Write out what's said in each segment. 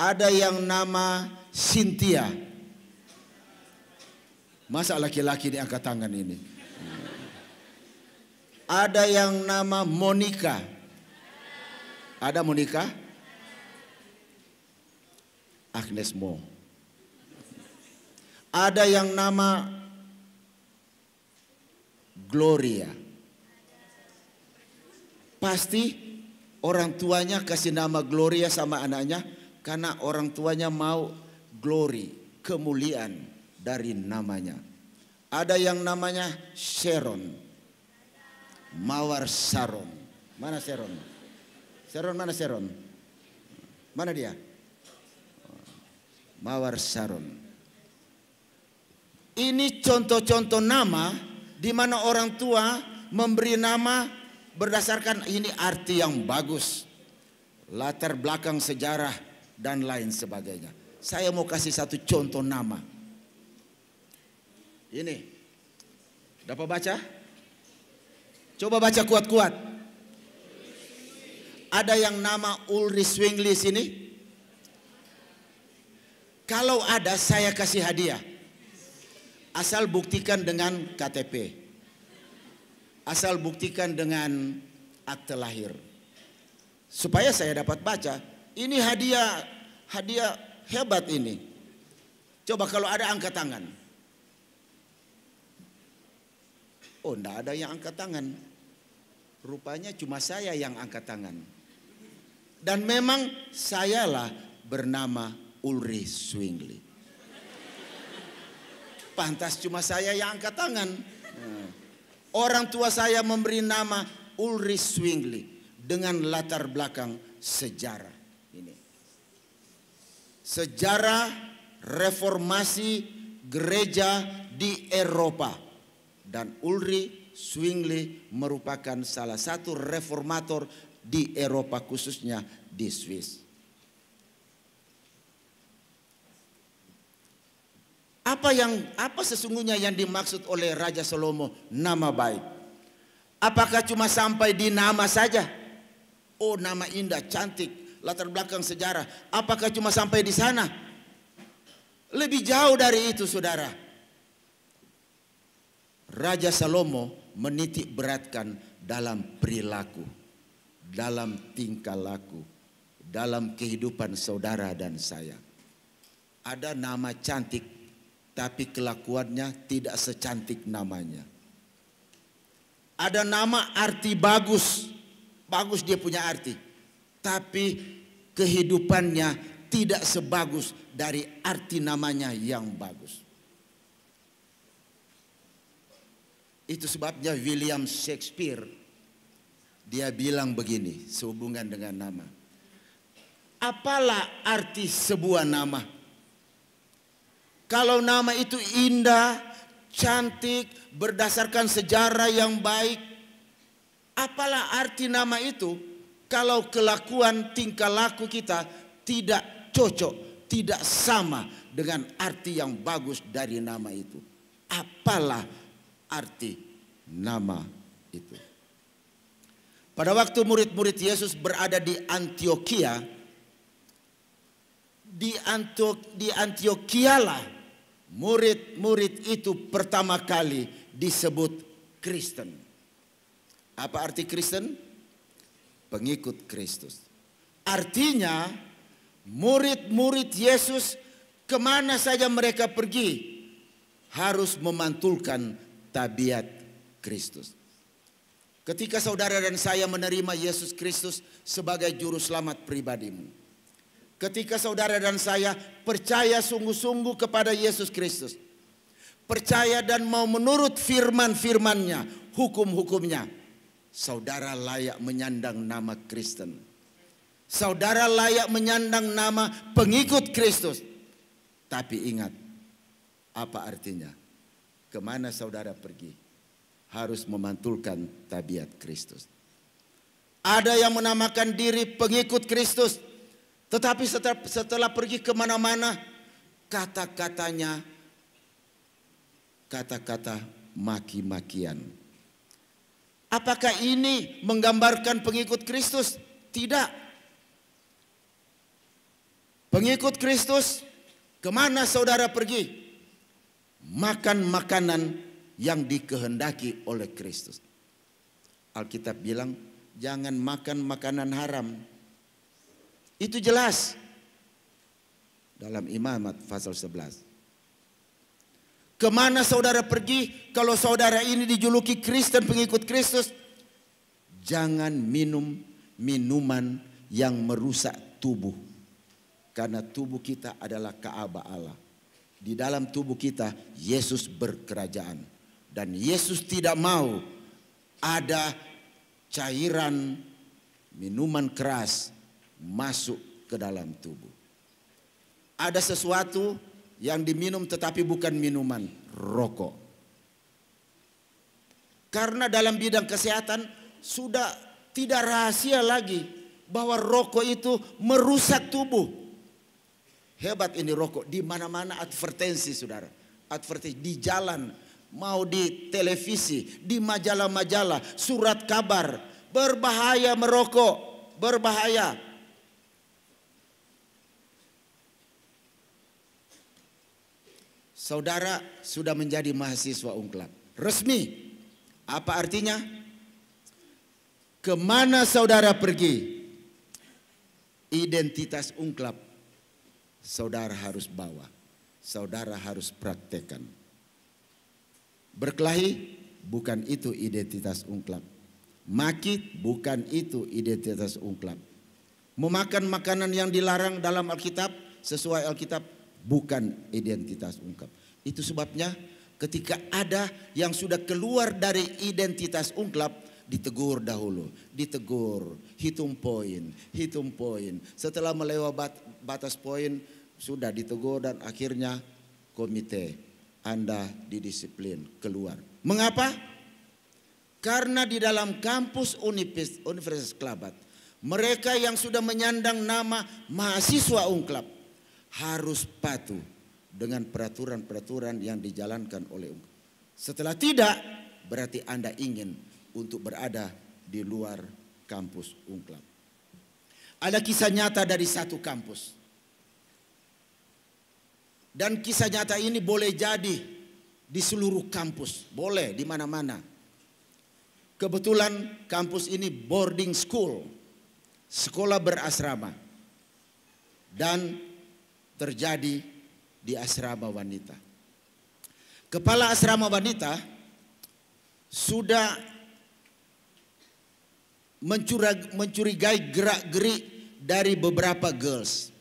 ada yang nama Cynthia. Masa laki-laki angkat tangan ini? Ada yang nama Monica. Ada Monica? Agnes Mo. Ada yang nama Gloria. Pasti orang tuanya kasih nama Gloria sama anaknya karena orang tuanya mau glory, kemuliaan dari namanya. Ada yang namanya Sharon. Mawar Sharon. Mana Sharon? Sharon mana Sharon? Mana dia? Mawar Sharon. Ini contoh-contoh nama di mana orang tua memberi nama berdasarkan ini arti yang bagus. Latar belakang sejarah dan lain sebagainya. Saya mau kasih satu contoh nama. Ini. Dapat baca? Coba baca kuat-kuat. Ada yang nama Ulri Swingli sini? Kalau ada saya kasih hadiah. Asal buktikan dengan KTP. Asal buktikan dengan akte lahir. Supaya saya dapat baca ini hadiah hadiah hebat ini. Coba kalau ada angkat tangan. Oh, tidak ada yang angkat tangan. Rupanya cuma saya yang angkat tangan. Dan memang sayalah bernama Ulrich Swingli. Pantas cuma saya yang angkat tangan. Hmm. Orang tua saya memberi nama Ulrich Swingli dengan latar belakang sejarah ini. Sejarah reformasi gereja di Eropa dan Ulri Zwingli merupakan salah satu reformator di Eropa khususnya di Swiss. Apa yang apa sesungguhnya yang dimaksud oleh Raja Salomo nama baik? Apakah cuma sampai di nama saja? Oh nama indah, cantik latar belakang sejarah. Apakah cuma sampai di sana? Lebih jauh dari itu saudara. Raja Salomo menitik beratkan dalam perilaku, dalam tingkah laku, dalam kehidupan saudara dan saya. Ada nama cantik tapi kelakuannya tidak secantik namanya. Ada nama arti bagus, bagus dia punya arti tapi kehidupannya tidak sebagus dari arti namanya yang bagus. Itu sebabnya William Shakespeare dia bilang begini sehubungan dengan nama. Apalah arti sebuah nama? Kalau nama itu indah, cantik, berdasarkan sejarah yang baik, apalah arti nama itu? kalau kelakuan tingkah laku kita tidak cocok, tidak sama dengan arti yang bagus dari nama itu. Apalah arti nama itu. Pada waktu murid-murid Yesus berada di Antioquia, di Antok di Antioquialah murid-murid itu pertama kali disebut Kristen. Apa arti Kristen? pengikut Kristus. Artinya murid-murid Yesus kemana saja mereka pergi harus memantulkan tabiat Kristus. Ketika saudara dan saya menerima Yesus Kristus sebagai juru selamat pribadimu. Ketika saudara dan saya percaya sungguh-sungguh kepada Yesus Kristus. Percaya dan mau menurut firman-firmannya, hukum-hukumnya saudara layak menyandang nama Kristen. Saudara layak menyandang nama pengikut Kristus. Tapi ingat, apa artinya? Kemana saudara pergi? Harus memantulkan tabiat Kristus. Ada yang menamakan diri pengikut Kristus. Tetapi setelah, setelah pergi kemana-mana, kata-katanya, kata-kata maki-makian Apakah ini menggambarkan pengikut Kristus? Tidak. Pengikut Kristus, kemana saudara pergi? Makan makanan yang dikehendaki oleh Kristus. Alkitab bilang, jangan makan makanan haram. Itu jelas. Dalam imamat pasal 11. Kemana saudara pergi? Kalau saudara ini dijuluki Kristen, pengikut Kristus, jangan minum minuman yang merusak tubuh, karena tubuh kita adalah Kaabah Allah. Di dalam tubuh kita, Yesus berkerajaan, dan Yesus tidak mau ada cairan minuman keras masuk ke dalam tubuh. Ada sesuatu yang diminum tetapi bukan minuman rokok. Karena dalam bidang kesehatan sudah tidak rahasia lagi bahwa rokok itu merusak tubuh. Hebat ini rokok di mana-mana advertensi saudara. Advertensi di jalan, mau di televisi, di majalah-majalah, surat kabar. Berbahaya merokok, berbahaya. saudara sudah menjadi mahasiswa Ungklap. Resmi. Apa artinya? Kemana saudara pergi? Identitas Ungklap saudara harus bawa. Saudara harus praktekkan. Berkelahi bukan itu identitas Ungklap. Maki bukan itu identitas Ungklap. Memakan makanan yang dilarang dalam Alkitab sesuai Alkitab bukan identitas ungkap. Itu sebabnya ketika ada yang sudah keluar dari identitas ungkap ditegur dahulu, ditegur, hitung poin, hitung poin. Setelah melewati batas poin sudah ditegur dan akhirnya komite Anda didisiplin keluar. Mengapa? Karena di dalam kampus Universitas Kelabat mereka yang sudah menyandang nama mahasiswa Ungklap harus patuh dengan peraturan-peraturan yang dijalankan oleh umat. Setelah tidak, berarti Anda ingin untuk berada di luar kampus UNCLAD. Ada kisah nyata dari satu kampus. Dan kisah nyata ini boleh jadi di seluruh kampus, boleh di mana-mana. Kebetulan kampus ini boarding school, sekolah berasrama. Dan terjadi di asrama wanita. Kepala asrama wanita sudah mencurigai gerak-gerik dari beberapa girls.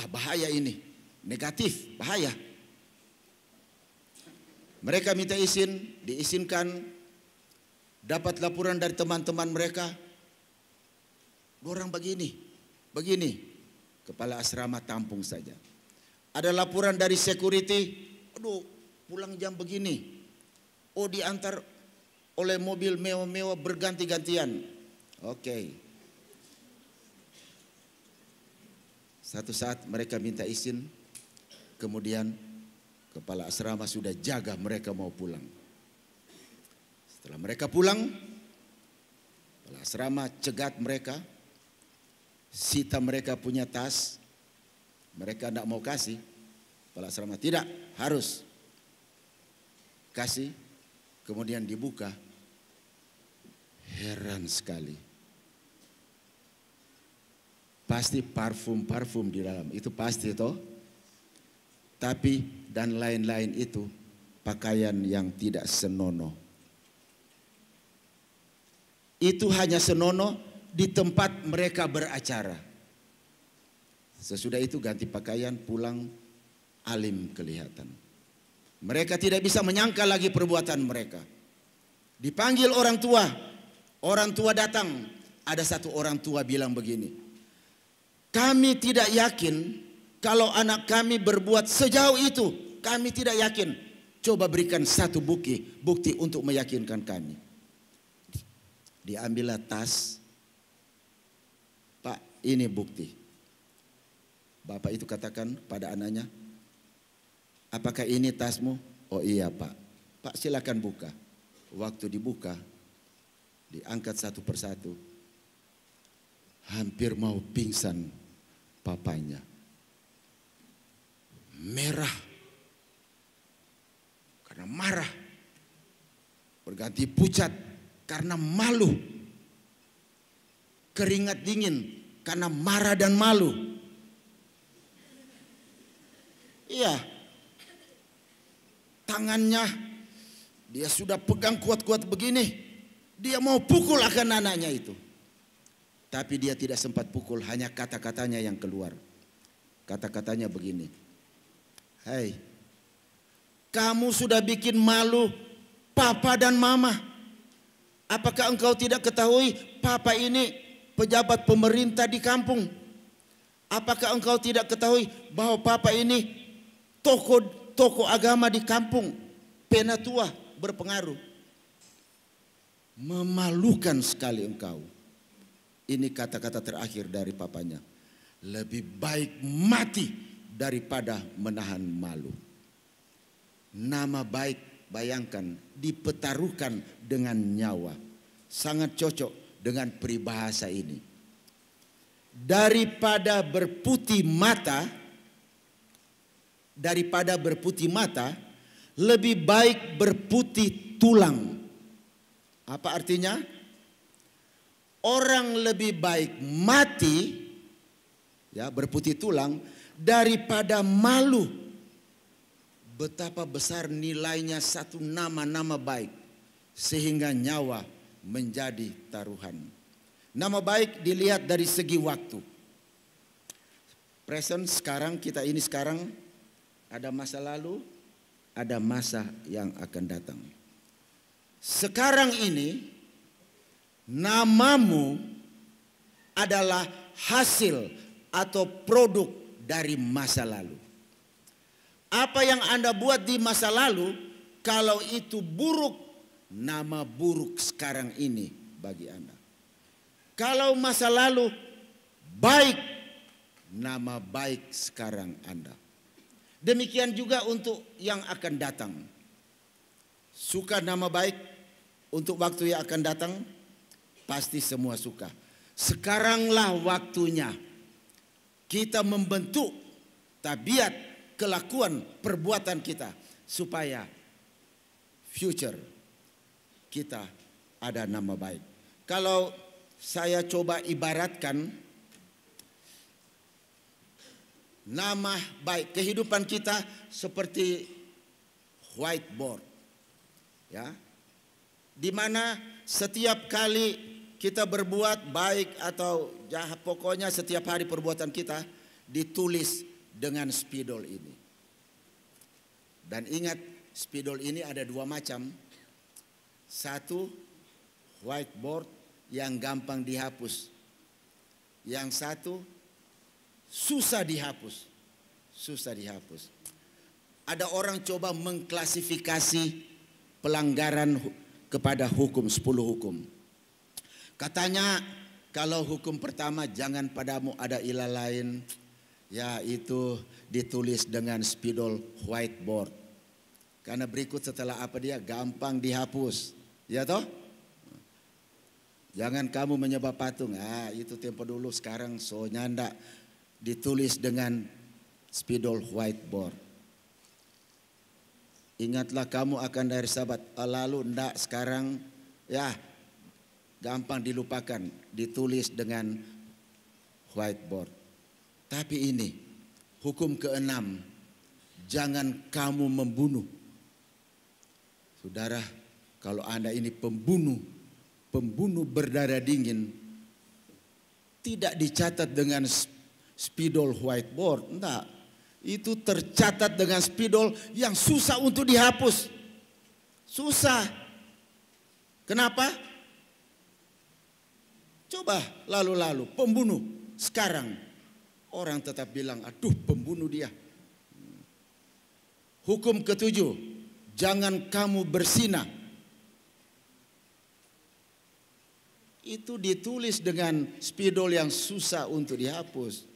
Ah bahaya ini, negatif, bahaya. Mereka minta izin, diizinkan, dapat laporan dari teman-teman mereka. Orang begini, begini, Kepala asrama tampung saja. Ada laporan dari security, aduh pulang jam begini. Oh diantar oleh mobil mewah-mewah berganti-gantian. Oke. Okay. Satu saat mereka minta izin, kemudian kepala asrama sudah jaga mereka mau pulang. Setelah mereka pulang, kepala asrama cegat mereka, sita mereka punya tas, mereka tidak mau kasih. Kepala asrama tidak harus kasih, kemudian dibuka. Heran sekali. Pasti parfum-parfum di dalam, itu pasti toh. Tapi dan lain-lain itu pakaian yang tidak senono, Itu hanya senono di tempat mereka beracara. Sesudah itu ganti pakaian pulang alim kelihatan. Mereka tidak bisa menyangka lagi perbuatan mereka. Dipanggil orang tua, orang tua datang. Ada satu orang tua bilang begini, kami tidak yakin kalau anak kami berbuat sejauh itu. Kami tidak yakin. Coba berikan satu bukti, bukti untuk meyakinkan kami. Diambillah tas Pak, ini bukti. Bapak itu katakan pada anaknya, apakah ini tasmu? Oh iya pak. Pak silakan buka. Waktu dibuka, diangkat satu persatu. Hampir mau pingsan papanya. Merah. Karena marah. Berganti pucat karena malu keringat dingin karena marah dan malu. Iya. Tangannya dia sudah pegang kuat-kuat begini. Dia mau pukul akan anaknya itu. Tapi dia tidak sempat pukul, hanya kata-katanya yang keluar. Kata-katanya begini. Hai, hey, kamu sudah bikin malu papa dan mama. Apakah engkau tidak ketahui papa ini pejabat pemerintah di kampung. Apakah engkau tidak ketahui bahwa papa ini tokoh tokoh agama di kampung penatua berpengaruh. Memalukan sekali engkau. Ini kata-kata terakhir dari papanya. Lebih baik mati daripada menahan malu. Nama baik bayangkan dipertaruhkan dengan nyawa. Sangat cocok dengan peribahasa ini. Daripada berputih mata, daripada berputih mata, lebih baik berputih tulang. Apa artinya? Orang lebih baik mati ya berputih tulang daripada malu betapa besar nilainya satu nama-nama baik sehingga nyawa menjadi taruhan. Nama baik dilihat dari segi waktu. Present sekarang kita ini sekarang ada masa lalu, ada masa yang akan datang. Sekarang ini namamu adalah hasil atau produk dari masa lalu. Apa yang Anda buat di masa lalu, kalau itu buruk nama buruk sekarang ini bagi Anda. Kalau masa lalu baik, nama baik sekarang Anda. Demikian juga untuk yang akan datang. Suka nama baik untuk waktu yang akan datang, pasti semua suka. Sekaranglah waktunya kita membentuk tabiat, kelakuan, perbuatan kita supaya future kita ada nama baik. Kalau saya coba ibaratkan nama baik kehidupan kita seperti whiteboard. Ya. Di mana setiap kali kita berbuat baik atau jahat pokoknya setiap hari perbuatan kita ditulis dengan spidol ini. Dan ingat spidol ini ada dua macam, satu, whiteboard yang gampang dihapus. Yang satu, susah dihapus. Susah dihapus. Ada orang coba mengklasifikasi pelanggaran kepada hukum, 10 hukum. Katanya kalau hukum pertama jangan padamu ada ilah lain. Ya itu ditulis dengan spidol whiteboard. Karena berikut setelah apa dia gampang dihapus. Ya toh? Jangan kamu menyebab patung. Ah, itu tempo dulu sekarang so nyanda ditulis dengan spidol whiteboard. Ingatlah kamu akan dari sahabat. Ah, lalu ndak sekarang ya gampang dilupakan ditulis dengan whiteboard. Tapi ini hukum keenam jangan kamu membunuh. Saudara, kalau Anda ini pembunuh, pembunuh berdarah dingin, tidak dicatat dengan spidol whiteboard, enggak. Itu tercatat dengan spidol yang susah untuk dihapus. Susah. Kenapa? Coba lalu-lalu pembunuh sekarang orang tetap bilang aduh pembunuh dia. Hukum ketujuh, jangan kamu bersinah itu ditulis dengan spidol yang susah untuk dihapus.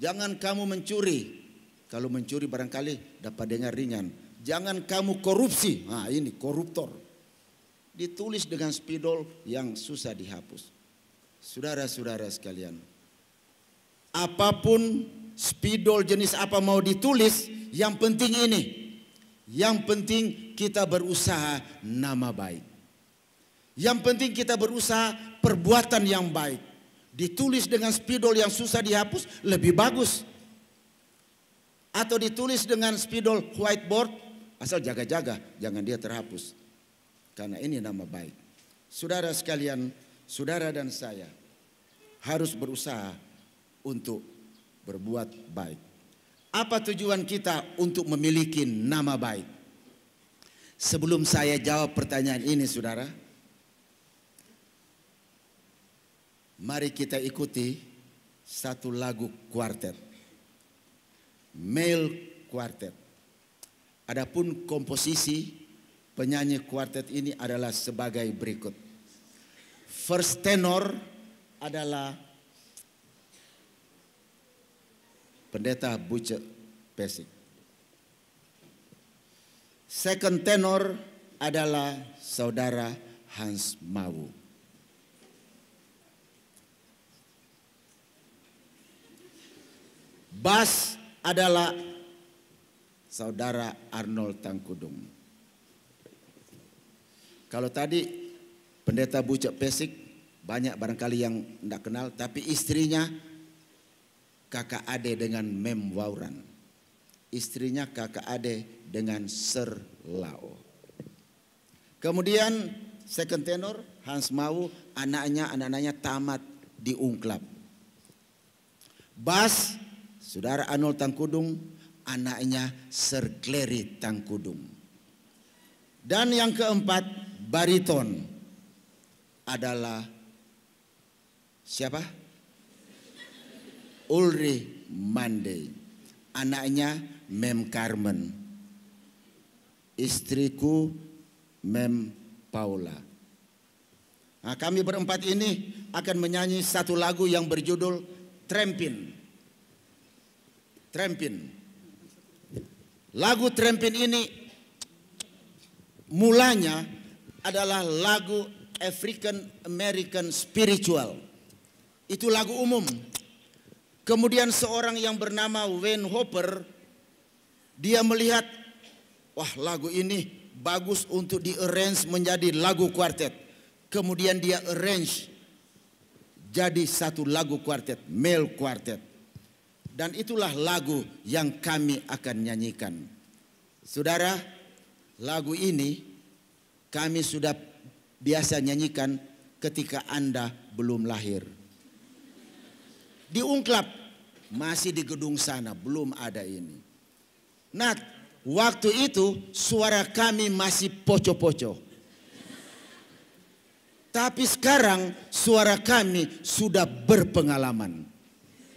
Jangan kamu mencuri. Kalau mencuri barangkali dapat dengar ringan. Jangan kamu korupsi. Nah ini koruptor. Ditulis dengan spidol yang susah dihapus. Saudara-saudara sekalian. Apapun spidol jenis apa mau ditulis. Yang penting ini. Yang penting kita berusaha nama baik. Yang penting kita berusaha perbuatan yang baik. Ditulis dengan spidol yang susah dihapus lebih bagus. Atau ditulis dengan spidol whiteboard asal jaga-jaga jangan dia terhapus. Karena ini nama baik. Saudara sekalian, saudara dan saya harus berusaha untuk berbuat baik. Apa tujuan kita untuk memiliki nama baik? Sebelum saya jawab pertanyaan ini, saudara, Mari kita ikuti satu lagu kuartet. Male kuartet. Adapun komposisi penyanyi kuartet ini adalah sebagai berikut. First tenor adalah Pendeta Buce Pesik. Second tenor adalah saudara Hans Mawu. Bas adalah saudara Arnold Tangkudung. Kalau tadi pendeta Bucek Pesik banyak barangkali yang tidak kenal, tapi istrinya kakak Ade dengan Mem Wauran. Istrinya kakak Ade dengan Ser Lao. Kemudian second tenor Hans Mau anaknya anaknya tamat di Ungklap. Bas Saudara Anul Tangkudung, anaknya Sir Clary Tangkudung. Dan yang keempat, bariton adalah siapa? Ulri Mande. Anaknya Mem Carmen. Istriku Mem Paula. Nah, kami berempat ini akan menyanyi satu lagu yang berjudul Trampin. Trempin, Lagu Trempin ini mulanya adalah lagu African American Spiritual. Itu lagu umum. Kemudian seorang yang bernama Wayne Hopper dia melihat wah lagu ini bagus untuk di arrange menjadi lagu kuartet. Kemudian dia arrange jadi satu lagu kuartet, male kuartet. Dan itulah lagu yang kami akan nyanyikan. Saudara, lagu ini kami sudah biasa nyanyikan ketika Anda belum lahir. Di masih di gedung sana, belum ada ini. Nah, waktu itu suara kami masih poco-poco. Tapi sekarang suara kami sudah berpengalaman.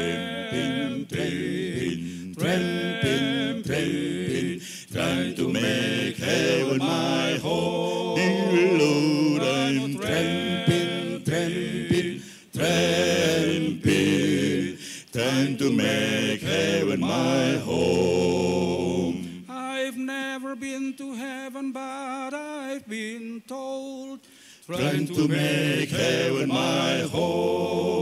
tramping, tramping, tramping, tramping, trying to make heaven my home. Dear Lord, I'm tramping, tramping, trying to make heaven my home. I've never been to heaven, but I've been told trying to make heaven my home.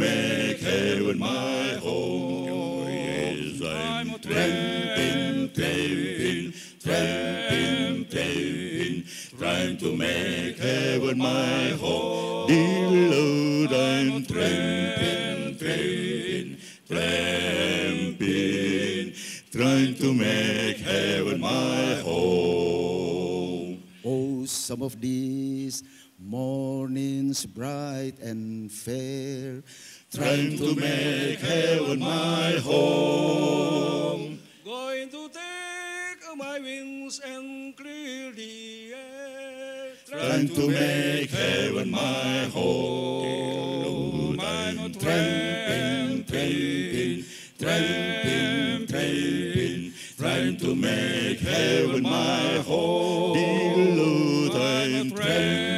make heaven my home Yes, I'm tramping, tramping, tramping, tramping, trying to make heaven my home. Dear Lord, I'm tramping, tramping, tramping, trying to make heaven my home. Oh, some of these mornings bright and fair trying to make heaven my home. Going to take my wings and clear the air, trying to make heaven my home. I'm tramping, tramping, tramping, tramping, trying to make heaven my home. Below, I'm tramping.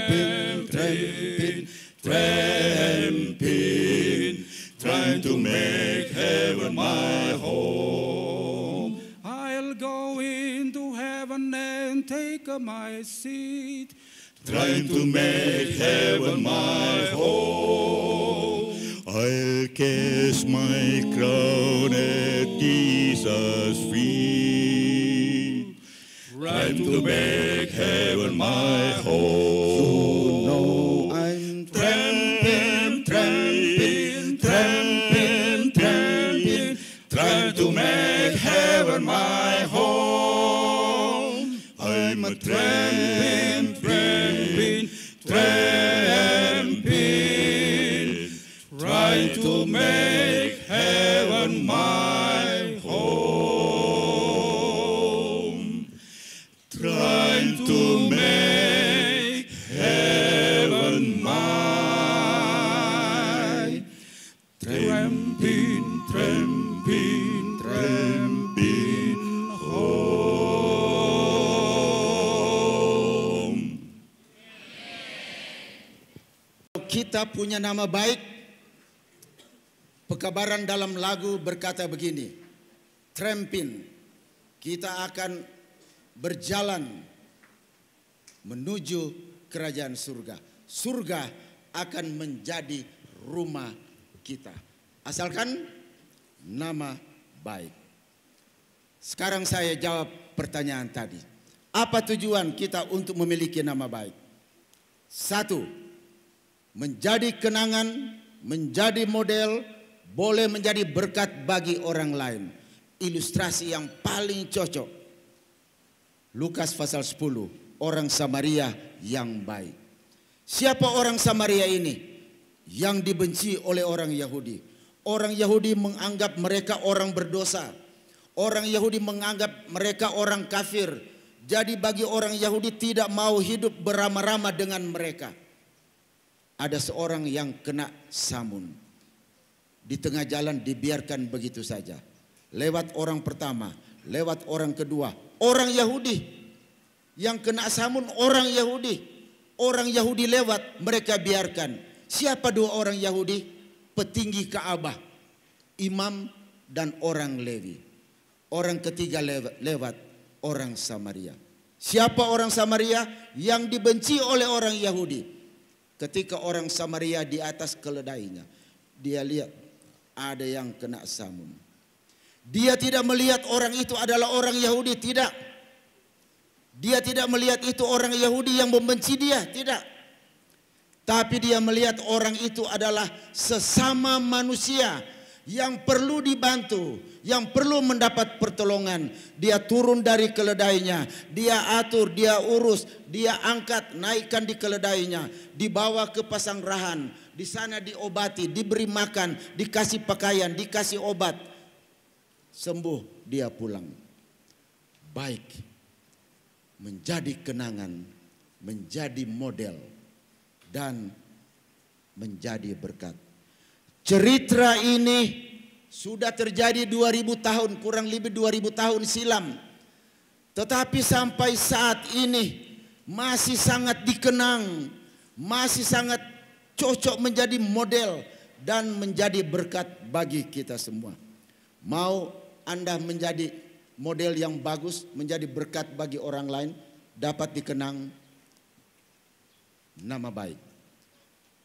time to make heaven my home. I'll go into heaven and take my seat. Trying to make heaven my home. I'll cast my crown at Jesus' feet. Trying to make heaven my home. kita punya nama baik. Pekabaran dalam lagu berkata begini, Trampin, kita akan berjalan menuju kerajaan surga. Surga akan menjadi rumah kita. Asalkan nama baik. Sekarang saya jawab pertanyaan tadi. Apa tujuan kita untuk memiliki nama baik? Satu, menjadi kenangan, menjadi model, boleh menjadi berkat bagi orang lain. Ilustrasi yang paling cocok. Lukas pasal 10, orang Samaria yang baik. Siapa orang Samaria ini? Yang dibenci oleh orang Yahudi. Orang Yahudi menganggap mereka orang berdosa. Orang Yahudi menganggap mereka orang kafir. Jadi bagi orang Yahudi tidak mau hidup berama-rama dengan mereka. Ada seorang yang kena samun. Di tengah jalan dibiarkan begitu saja. Lewat orang pertama, lewat orang kedua. Orang Yahudi yang kena samun orang Yahudi. Orang Yahudi lewat mereka biarkan. Siapa dua orang Yahudi? petinggi kaabah imam dan orang Lewi. Orang ketiga lewat orang Samaria. Siapa orang Samaria yang dibenci oleh orang Yahudi? Ketika orang Samaria di atas keledainya, dia lihat ada yang kena samun Dia tidak melihat orang itu adalah orang Yahudi, tidak. Dia tidak melihat itu orang Yahudi yang membenci dia, tidak. Tapi dia melihat orang itu adalah sesama manusia yang perlu dibantu, yang perlu mendapat pertolongan. Dia turun dari keledainya, dia atur, dia urus, dia angkat, naikkan di keledainya, dibawa ke pasang rahan, di sana diobati, diberi makan, dikasih pakaian, dikasih obat. Sembuh, dia pulang. Baik, menjadi kenangan, menjadi model dan menjadi berkat. Cerita ini sudah terjadi 2000 tahun, kurang lebih 2000 tahun silam. Tetapi sampai saat ini masih sangat dikenang, masih sangat cocok menjadi model dan menjadi berkat bagi kita semua. Mau Anda menjadi model yang bagus, menjadi berkat bagi orang lain, dapat dikenang nama baik.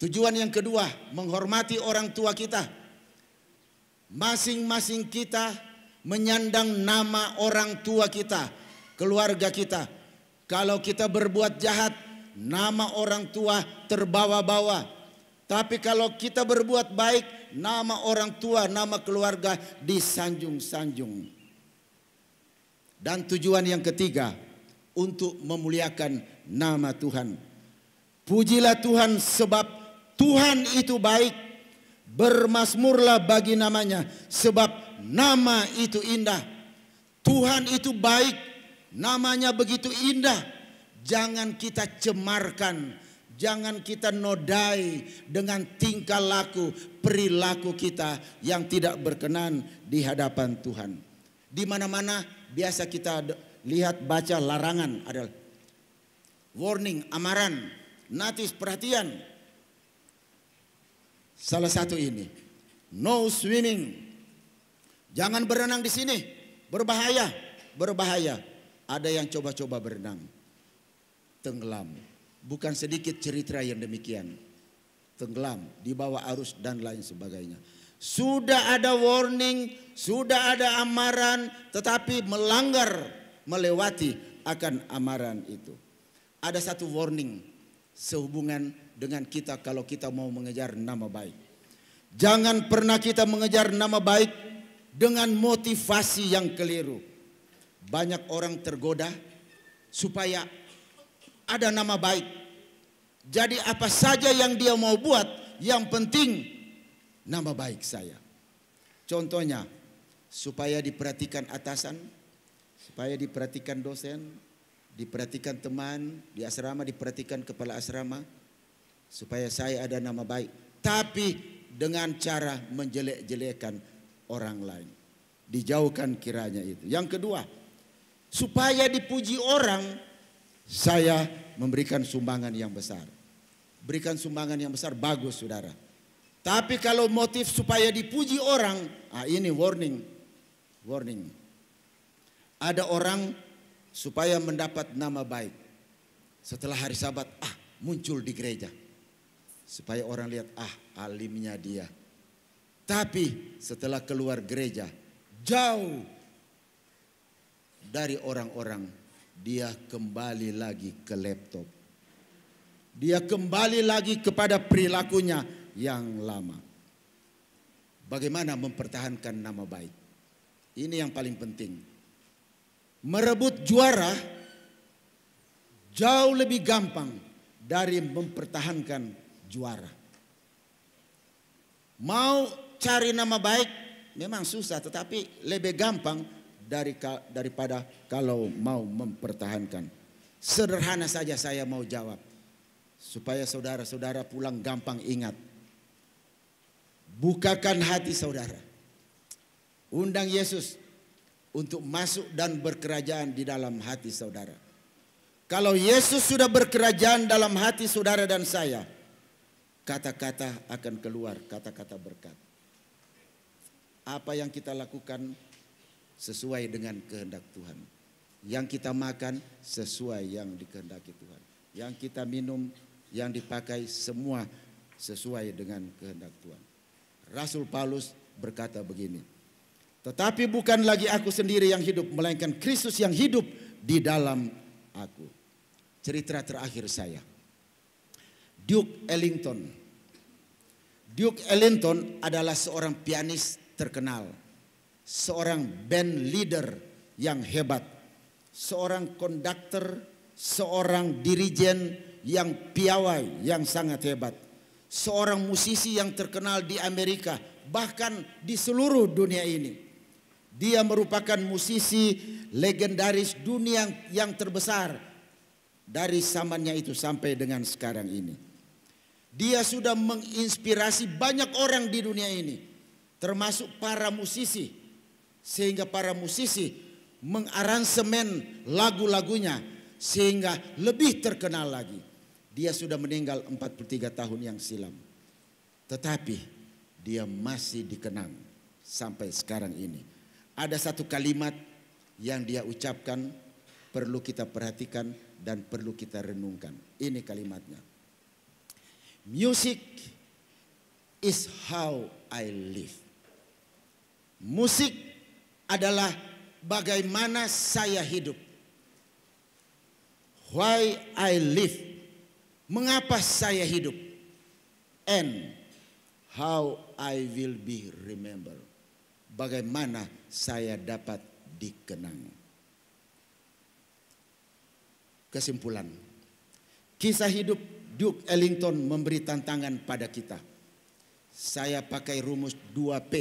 Tujuan yang kedua, menghormati orang tua kita. Masing-masing kita menyandang nama orang tua kita, keluarga kita. Kalau kita berbuat jahat, nama orang tua terbawa-bawa. Tapi kalau kita berbuat baik, nama orang tua, nama keluarga disanjung-sanjung. Dan tujuan yang ketiga, untuk memuliakan nama Tuhan. Pujilah Tuhan sebab Tuhan itu baik. Bermasmurlah bagi namanya sebab nama itu indah. Tuhan itu baik, namanya begitu indah. Jangan kita cemarkan, jangan kita nodai dengan tingkah laku, perilaku kita yang tidak berkenan di hadapan Tuhan. Di mana-mana biasa kita lihat baca larangan adalah warning, amaran, natis perhatian. Salah satu ini. No swimming. Jangan berenang di sini. Berbahaya. Berbahaya. Ada yang coba-coba berenang. Tenggelam. Bukan sedikit cerita yang demikian. Tenggelam. Dibawa arus dan lain sebagainya. Sudah ada warning. Sudah ada amaran. Tetapi melanggar. Melewati akan amaran itu. Ada satu warning sehubungan dengan kita kalau kita mau mengejar nama baik. Jangan pernah kita mengejar nama baik dengan motivasi yang keliru. Banyak orang tergoda supaya ada nama baik. Jadi apa saja yang dia mau buat, yang penting nama baik saya. Contohnya, supaya diperhatikan atasan, supaya diperhatikan dosen, diperhatikan teman di asrama, diperhatikan kepala asrama supaya saya ada nama baik. Tapi dengan cara menjelek-jelekan orang lain. Dijauhkan kiranya itu. Yang kedua, supaya dipuji orang, saya memberikan sumbangan yang besar. Berikan sumbangan yang besar bagus saudara. Tapi kalau motif supaya dipuji orang, ah ini warning. Warning. Ada orang supaya mendapat nama baik. Setelah hari sabat, ah muncul di gereja. Supaya orang lihat, ah alimnya dia. Tapi setelah keluar gereja, jauh dari orang-orang, dia kembali lagi ke laptop. Dia kembali lagi kepada perilakunya yang lama. Bagaimana mempertahankan nama baik? Ini yang paling penting merebut juara jauh lebih gampang dari mempertahankan juara. Mau cari nama baik memang susah tetapi lebih gampang dari daripada kalau mau mempertahankan. Sederhana saja saya mau jawab. Supaya saudara-saudara pulang gampang ingat. Bukakan hati saudara. Undang Yesus untuk masuk dan berkerajaan di dalam hati saudara. Kalau Yesus sudah berkerajaan dalam hati saudara dan saya, kata-kata akan keluar, kata-kata berkat. Apa yang kita lakukan sesuai dengan kehendak Tuhan. Yang kita makan sesuai yang dikehendaki Tuhan. Yang kita minum, yang dipakai semua sesuai dengan kehendak Tuhan. Rasul Paulus berkata begini, tetapi bukan lagi aku sendiri yang hidup, melainkan Kristus yang hidup di dalam aku. Cerita terakhir saya. Duke Ellington. Duke Ellington adalah seorang pianis terkenal. Seorang band leader yang hebat. Seorang konduktor, seorang dirijen yang piawai, yang sangat hebat. Seorang musisi yang terkenal di Amerika, bahkan di seluruh dunia ini dia merupakan musisi legendaris dunia yang terbesar dari zamannya itu sampai dengan sekarang ini. Dia sudah menginspirasi banyak orang di dunia ini, termasuk para musisi, sehingga para musisi mengaransemen lagu-lagunya sehingga lebih terkenal lagi. Dia sudah meninggal 43 tahun yang silam. Tetapi dia masih dikenang sampai sekarang ini ada satu kalimat yang dia ucapkan perlu kita perhatikan dan perlu kita renungkan. Ini kalimatnya. Music is how I live. Musik adalah bagaimana saya hidup. Why I live. Mengapa saya hidup. And how I will be remembered bagaimana saya dapat dikenang. Kesimpulan, kisah hidup Duke Ellington memberi tantangan pada kita. Saya pakai rumus 2P,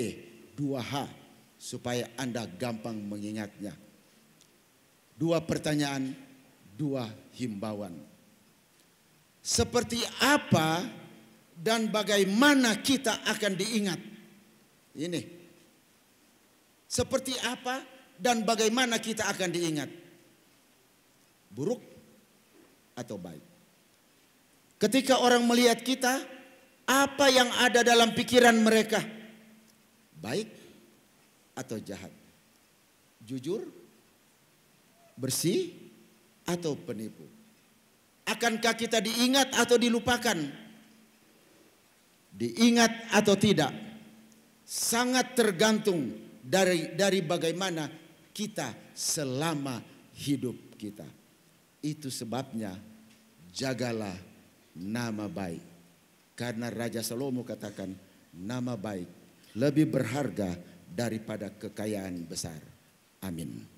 2H supaya Anda gampang mengingatnya. Dua pertanyaan, dua himbauan. Seperti apa dan bagaimana kita akan diingat? Ini seperti apa dan bagaimana kita akan diingat? Buruk atau baik? Ketika orang melihat kita, apa yang ada dalam pikiran mereka? Baik atau jahat? Jujur? Bersih atau penipu? Akankah kita diingat atau dilupakan? diingat atau tidak sangat tergantung dari dari bagaimana kita selama hidup kita. Itu sebabnya jagalah nama baik. Karena Raja Salomo katakan nama baik lebih berharga daripada kekayaan besar. Amin.